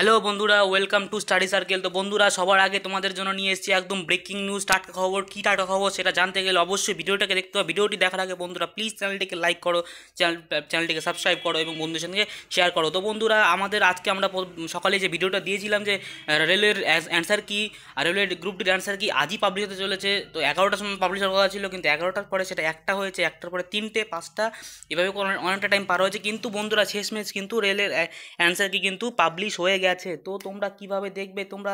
hello বন্ধুরা welcome to study circle তো বন্ধুরা সবার আগে তোমাদের জন্য নিয়ে এসেছি একদম ব্রেকিং নিউজ টাটকা খবর কী টাটকা খবর সেটা জানতে গেলে অবশ্যই ভিডিওটাকে দেখতে হবে ভিডিওটি দেখার আগে বন্ধুরা প্লিজ চ্যানেলটিকে লাইক করো চ্যানেলটিকে সাবস্ক্রাইব করো এবং বন্ধুদের সঙ্গে শেয়ার করো তো বন্ধুরা আমাদের আজকে আমরা সকালে যে ভিডিওটা দিয়েছিলাম যে রেলের অ্যান্সার কী আর রেলের গ্রুপটির অ্যান্সার কী আজই পাবলিশ হতে চলেছে তো এগারোটার সময় পাবলিশ হওয়ার কথা ছিল কিন্তু এগারোটার পরে সেটা একটা হয়েছে একটার পরে তিনটে পাঁচটা এভাবে অনেকটা টাইম পার হয়েছে কিন্তু বন্ধুরা শেষমেশ কিন্তু রেলের অ্যান্সার কি কিন্তু পাবলিশ হয়ে গেছে গেছে তো তোমরা কিভাবে দেখবে তোমরা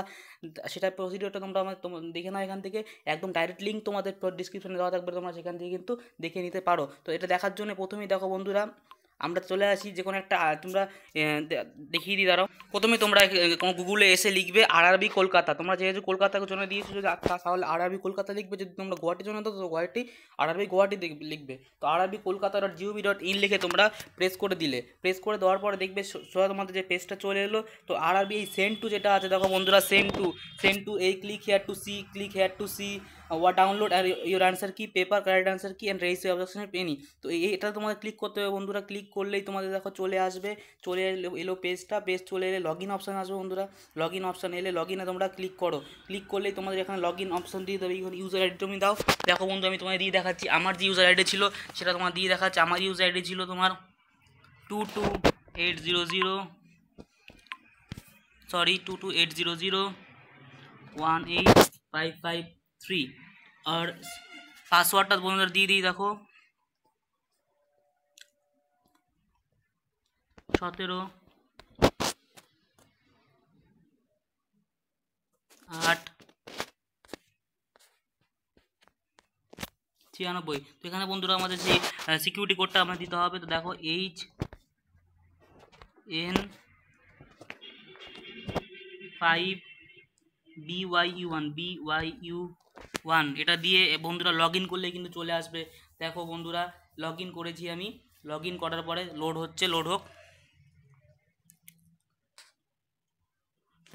সেটা প্রসিডিওরটা তোমরা আমার দেখে নাও এখান থেকে একদম ডাইরেক্ট লিঙ্ক তোমাদের ডিসক্রিপশনে দেওয়া থাকবে তোমরা সেখান থেকে কিন্তু দেখে নিতে পারো তো এটা দেখার জন্য প্রথমেই দেখো বন্ধুরা আমরা চলে আসি যে কোনো একটা তোমরা দেখিয়ে দিই দাঁড়াও প্রথমে তোমরা গুগলে এসে লিখবে আরআরবি কলকাতা তোমরা যেহেতু কলকাতাকে জন্য দিয়েছো যদি আচ্ছা, তাহলে আরআরবি কলকাতা লিখবে যদি তোমরা গুয়াহাটির জন্য তো গুয়াহাটি আরআরবি গুয়াহাটি লিখবে তো আর আরবি কলকাতা ডট জিওবি ডট ইন লিখে তোমরা প্রেস করে দিলে প্রেস করে দেওয়ার পরে দেখবে সোজা তোমাদের যে পেজটা চলে এলো তো আরআরবি এই সেন্ট টু যেটা আছে দেখো বন্ধুরা সেন্ট টু সেন্ট টু এই click here to see click here to see ওয়া ডাউনলোড আর your answer key paper correct answer key and register অবজেকশনের পেনি তো এটা তোমাকে ক্লিক করতে হবে বন্ধুরা ক্লিক করলেই তোমাদের দেখো চলে আসবে চলে এলো পেজটা পেজ চলে এলে লগ ইন অপশান আসবে বন্ধুরা লগ ইন অপশান এলে লগ ইনে তোমরা ক্লিক করো ক্লিক করলেই তোমাদের এখানে লগ ইন অপশান দিয়ে দেবে এখানে ইউজার আইডি তুমি দাও দেখো বন্ধু আমি তোমায় দিয়ে দেখাচ্ছি আমার যে ইউজার আইডি ছিল সেটা তোমার দিয়ে দেখাচ্ছি আমার ইউজার আইডি ছিল তোমার two two eight zero zero sorry two two eight zero zero one eight five five 3 আর পাসওয়ার্ডটা বন্ধুরা দি দিই দেখো 17 8 93 তো এখানে বন্ধুরা আমাদের যে সিকিউরিটি কোডটা আমাদের দিতে হবে তো দেখো h n 5 b y u 1 b y u one এটা দিয়ে বন্ধুরা লগ ইন করলে কিন্তু চলে আসবে দেখো বন্ধুরা লগ ইন করেছি আমি লগ ইন করার পরে লোড হচ্ছে লোড হোক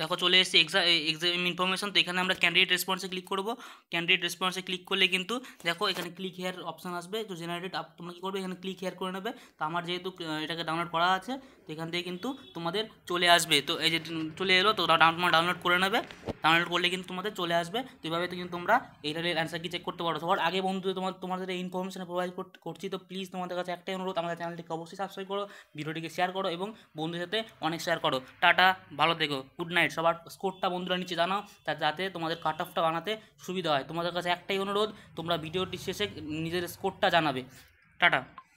দেখো চলে এসেছে এক্সাম এক্সাম ইনফরমেশন তো এখানে আমরা ক্যান্ডিডেট রেসপন্সে ক্লিক করবো ক্যান্ডিডেট রেসপন্সে ক্লিক করলে কিন্তু দেখো এখানে ক্লিক হেয়ার অপশান আসবে তো জেনারেট আপ তোমরা কী করবে এখানে ক্লিক হেয়ার করে নেবে তো আমার যেহেতু এটাকে ডাউনলোড করা আছে তো এখান থেকে কিন্তু তোমাদের চলে আসবে তো এই যে চলে এলো তো ডাউনলোড ডাউনলোড করে নেবে ডাউনলোড করলে কিন্তু তোমাদের চলে আসবে তো এভাবে তো কিন্তু তোমরা এইটার অ্যান্সার কি চেক করতে পারো সবার আগে বন্ধু তোমার তোমাদের ইনফরমেশন প্রোভাইড করছি তো প্লিজ তোমাদের কাছে একটাই অনুরোধ আমাদের চ্যানেলটিকে অবশ্যই সাবস্ক্রাইব করো ভিডিওটিকে শেয়ার করো এবং বন্ধুদের সাথে অনেক শেয়ার করো টাটা ভালো থেকো গুড নাইট সবার স্কোরটা বন্ধুরা নিচে জানাও যাতে তোমাদের কাট অফটা বানাতে সুবিধা হয় তোমাদের কাছে একটাই অনুরোধ তোমরা ভিডিওটি শেষে নিজের স্কোরটা জানাবে টাটা